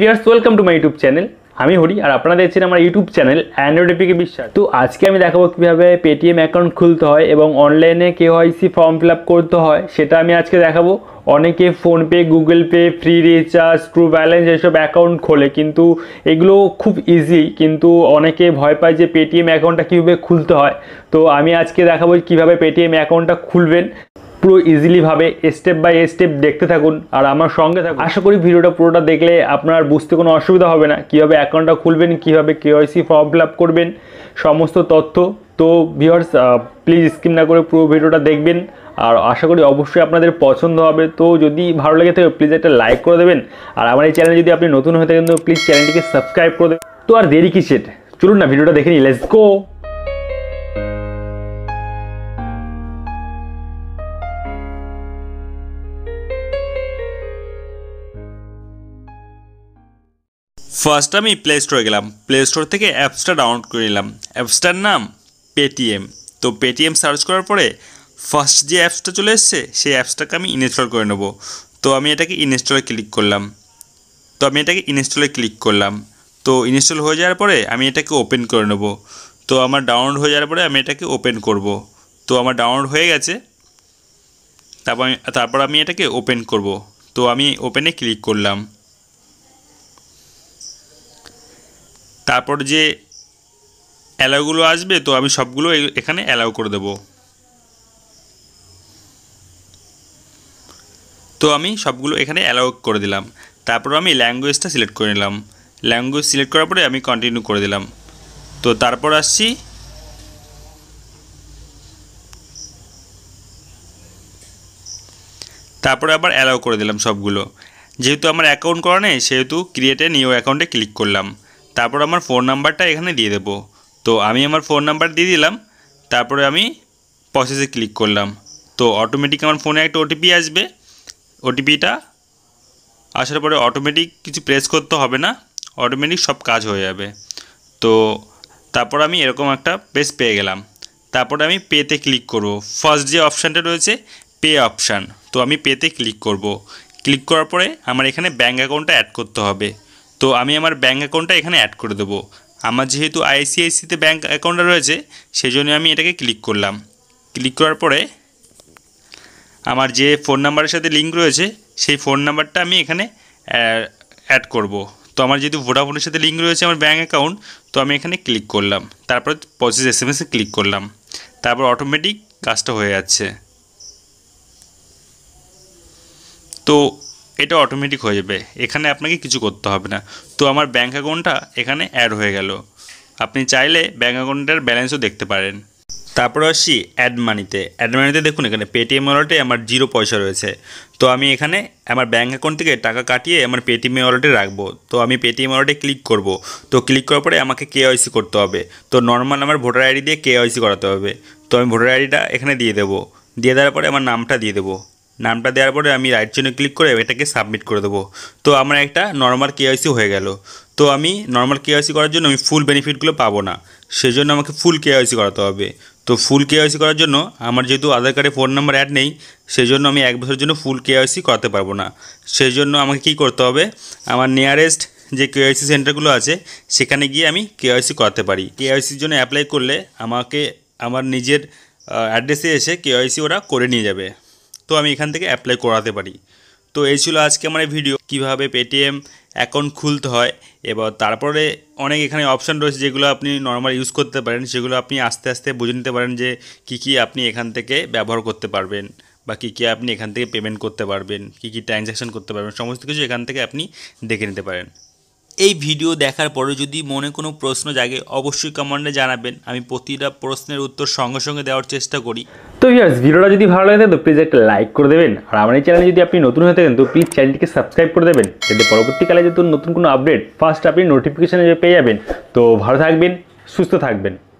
Viewers welcome to my YouTube channel আমি হরি আর আপনাদের দেখছেন আমার ইউটিউব চ্যানেল অ্যান্ড্রয়েড পিকে বিশ্বাস তো আজকে আমি দেখাবো কীভাবে পেটিএম অ্যাকাউন্ট খুলতে হয় এবং অনলাইনে কে ওয়াইসি ফর্ম ফিল করতে হয় সেটা আমি আজকে দেখাবো অনেকে PhonePe Google Pay FreeCharge True Balance এসব অ্যাকাউন্ট খোলে কিন্তু এগুলো খুব ইজি কিন্তু অনেকে ভয় পায় যে পেটিএম অ্যাকাউন্টটা কীভাবে খুলতে হয় তো আমি আজকে দেখাবো কীভাবে পেটিএম অ্যাকাউন্টটা খুলবেন পুরো ইজিলিভাবে স্টেপ বাই স্টেপ দেখতে থাকুন আর আমার সঙ্গে থাকুন আশা করি ভিডিওটা পুরোটা দেখলে আপনার বুঝতে কোনো অসুবিধা হবে না কীভাবে অ্যাকাউন্টটা খুলবেন কীভাবে কেওয়াইসি ফর্ম ফিল করবেন সমস্ত তথ্য তো ভিওর্স প্লিজ স্কিম না করে পুরো ভিডিওটা দেখবেন আর আশা করি অবশ্যই আপনাদের পছন্দ হবে তো যদি ভালো লেগে থাকে প্লিজ একটা লাইক করে দেবেন আর আমার এই চ্যানেলে যদি আপনি নতুন হয়ে থাকেন তো প্লিজ চ্যানেলটিকে সাবস্ক্রাইব করে দেবেন তো আর দেরি কিসের চলুন না ভিডিওটা দেখে নিই লেটস গো ফার্স্ট আমি প্লে স্টোরে গেলাম প্লে স্টোর থেকে অ্যাপসটা ডাউনলোড করে নিলাম অ্যাপসটার নাম পেটিএম তো পেটিএম সার্চ করার পরে ফার্স্ট যে অ্যাপসটা চলে এসছে সেই অ্যাপসটাকে আমি ইনস্টল করে নেব তো আমি এটাকে ইনস্টলে ক্লিক করলাম তো আমি এটাকে ইনস্টলে ক্লিক করলাম তো ইনস্টল হয়ে যাওয়ার পরে আমি এটাকে ওপেন করে নেব তো আমার ডাউনলোড হয়ে যাওয়ার পরে আমি এটাকে ওপেন করব তো আমার ডাউনলোড হয়ে গেছে তারপর তারপর আমি এটাকে ওপেন করব তো আমি ওপেনে ক্লিক করলাম তারপর যে অ্যালাউগুলো আসবে তো আমি সবগুলো এখানে অ্যালাউ করে দেব তো আমি সবগুলো এখানে অ্যালাউ করে দিলাম তারপর আমি ল্যাঙ্গুয়েজটা সিলেক্ট করে নিলাম ল্যাঙ্গুয়েজ সিলেক্ট করার পরে আমি কন্টিনিউ করে দিলাম তো তারপর আসছি তারপরে আবার অ্যালাউ করে দিলাম সবগুলো যেহেতু আমার অ্যাকাউন্ট করা নেই সেহেতু ক্রিয়েটে নিউ অ্যাকাউন্টে ক্লিক করলাম তারপর আমার ফোন নাম্বারটা এখানে দিয়ে দেব তো আমি আমার ফোন নাম্বার দিয়ে দিলাম তারপরে আমি প্রসেসে ক্লিক করলাম তো অটোমেটিক আমার ফোনে একটা ওটিপি আসবে ওটিপিটা আসার পরে অটোমেটিক কিছু প্রেস করতে হবে না অটোমেটিক সব কাজ হয়ে যাবে তো তারপর আমি এরকম একটা পেজ পেয়ে গেলাম তারপরে আমি পেতে ক্লিক করব ফার্স্ট যে অপশানটা রয়েছে পে অপশান তো আমি পেতে ক্লিক করব ক্লিক করার পরে আমার এখানে ব্যাঙ্ক অ্যাকাউন্টটা অ্যাড করতে হবে তো আমি আমার ব্যাঙ্ক অ্যাকাউন্টটা এখানে অ্যাড করে দেবো আমার যেহেতু আইসিআইসিতে ব্যাঙ্ক অ্যাকাউন্ট রয়েছে সেই জন্য আমি এটাকে ক্লিক করলাম ক্লিক করার পরে আমার যে ফোন নাম্বারের সাথে লিঙ্ক রয়েছে সেই ফোন নাম্বারটা আমি এখানে অ্যাড করব। তো আমার যেহেতু ভোডাফোনের সাথে লিঙ্ক রয়েছে আমার ব্যাঙ্ক অ্যাকাউন্ট তো আমি এখানে ক্লিক করলাম তারপর পঁচিশ এস এম এসে ক্লিক করলাম তারপর অটোমেটিক কাজটা হয়ে যাচ্ছে তো এটা অটোমেটিক হয়ে যাবে এখানে আপনাকে কিছু করতে হবে না তো আমার ব্যাঙ্ক অ্যাকাউন্টটা এখানে অ্যাড হয়ে গেল আপনি চাইলে ব্যাঙ্ক অ্যাকাউন্টের ব্যালেন্সও দেখতে পারেন তারপরে আসি অ্যাড মানিতে অ্যাড মানিতে দেখুন এখানে পেটিএম ওয়ালেটে আমার জিরো পয়সা রয়েছে তো আমি এখানে আমার ব্যাঙ্ক অ্যাকাউন্ট থেকে টাকা কাটিয়ে আমার পেটিএম ওয়ালেটে রাখবো তো আমি পেটিএম ওয়ালেটে ক্লিক করব তো ক্লিক করার পরে আমাকে কেওয়াইসি করতে হবে তো নর্মাল আমার ভোটার আইডি দিয়ে কেওয়াইসি করাতে হবে তো আমি ভোটার আইডিটা এখানে দিয়ে দেবো দিয়ে দেওয়ার পরে আমার নামটা দিয়ে দেবো নামটা দেওয়ার পরে আমি রাইট চিহ্নে ক্লিক করে এটাকে সাবমিট করে দেবো তো আমার একটা নর্মাল কেওয়াইসি হয়ে গেল তো আমি নর্মাল কেওয়াইসি করার জন্য আমি ফুল বেনিফিটগুলো পাবো না সেজন্য আমাকে ফুল কেওয়াইসি করাতে হবে তো ফুল কেওয়াইসি করার জন্য আমার যেহেতু আধার কার্ডে ফোন নাম্বার অ্যাড নেই সেই জন্য আমি এক বছরের জন্য ফুল কেওয়াইসি করাতে পারবো না সেই জন্য আমাকে কি করতে হবে আমার নিয়ারেস্ট যে কেওয়াইসি সেন্টারগুলো আছে সেখানে গিয়ে আমি কেওয়াইসি করাতে পারি কেওয়াইসির জন্য অ্যাপ্লাই করলে আমাকে আমার নিজের অ্যাড্রেসে এসে কেওয়াইসি ওরা করে নিয়ে যাবে তো আমি এখান থেকে অ্যাপ্লাই করাতে পারি তো এই ছিল আজকে আমার ভিডিও কিভাবে পেটিএম অ্যাকাউন্ট খুলতে হয় এবার তারপরে অনেক এখানে অপশান রয়েছে যেগুলো আপনি নর্মাল ইউজ করতে পারেন সেগুলো আপনি আস্তে আস্তে বুঝে নিতে পারেন যে কি কি আপনি এখান থেকে ব্যবহার করতে পারবেন বা কী কী আপনি এখান থেকে পেমেন্ট করতে পারবেন কী কী ট্রানজ্যাকশান করতে পারবেন সমস্ত কিছু এখান থেকে আপনি দেখে নিতে পারেন এই ভিডিও দেখার পরে যদি মনে কোনো প্রশ্ন জাগে অবশ্যই কমেন্টে জানাবেন আমি প্রতিটা প্রশ্নের উত্তর সঙ্গে সঙ্গে দেওয়ার চেষ্টা করি তো ইয়ার্স ভিডিওটা যদি ভালো লাগে তো প্লিজ একটা লাইক করে দেবেন আর আমার এই চ্যানেলে যদি আপনি নতুন হয়ে থাকেন তো প্লিজ চ্যানেলটিকে সাবস্ক্রাইব করে দেবেন যাতে পরবর্তীকালে যেহেতু নতুন কোনো আপডেট ফার্স্ট আপনি নোটিফিকেশানে পেয়ে যাবেন তো ভালো থাকবেন সুস্থ থাকবেন